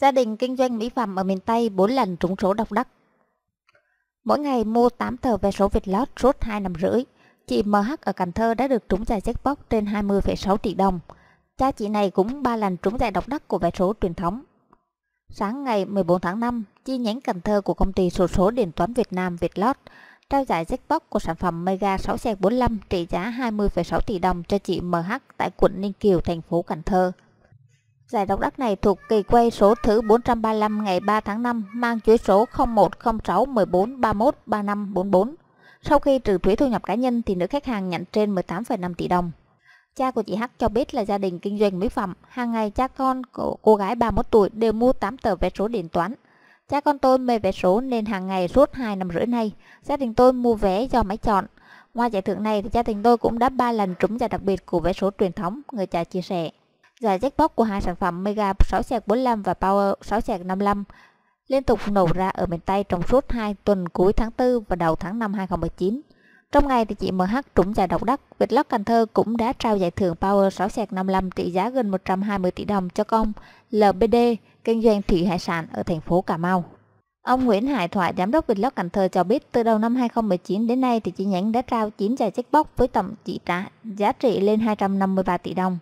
Gia đình kinh doanh mỹ phẩm ở miền Tây 4 lần trúng số độc đắc. Mỗi ngày mua 8 tờ vé số Việt lót suốt 2 năm rưỡi. Chị MH ở Cần Thơ đã được trúng giải jackpot trên 20,6 tỷ đồng. Cha chị này cũng 3 lần trúng giải độc đắc của vé số truyền thống. Sáng ngày 14 tháng 5, chi nhánh Cần Thơ của công ty sổ số, số điện toán Việt Nam Vietlot trao giải jackpot của sản phẩm Mega 6 xe 45 trị giá 20,6 tỷ đồng cho chị MH tại quận Ninh Kiều, thành phố Cần Thơ. Giải độc đất này thuộc kỳ quay số thứ 435 ngày 3 tháng 5 mang chuỗi số 0106 14 31 35 44. Sau khi trừ thuế thu nhập cá nhân thì nữ khách hàng nhận trên 18,5 tỷ đồng. Cha của chị H cho biết là gia đình kinh doanh mỹ phẩm, hàng ngày cha con của cô gái 31 tuổi đều mua 8 tờ vé số điện toán. Cha con tôi mê vé số nên hàng ngày suốt 2 năm rưỡi nay, gia đình tôi mua vé do máy chọn. Ngoài giải thưởng này thì gia đình tôi cũng đã 3 lần trúng giải đặc biệt của vé số truyền thống, người cha chia sẻ. Giá jackpot của hai sản phẩm Mega 645 và Power 655 liên tục nổ ra ở miền Tây trong suốt 2 tuần cuối tháng 4 và đầu tháng 5 2019. Trong ngày thì chị MH trúng giải độc đắc, Vietlott Cần Thơ cũng đã trao giải thưởng Power 655 trị giá gần 120 tỷ đồng cho công LBD kinh doanh thủy hải sản ở thành phố Cà Mau. Ông Nguyễn Hải Thoại, giám đốc Vietlott Cần Thơ cho biết từ đầu năm 2019 đến nay thì chi nhánh đã trao 9 giải jackpot với tổng trị giá trị lên 253 tỷ đồng.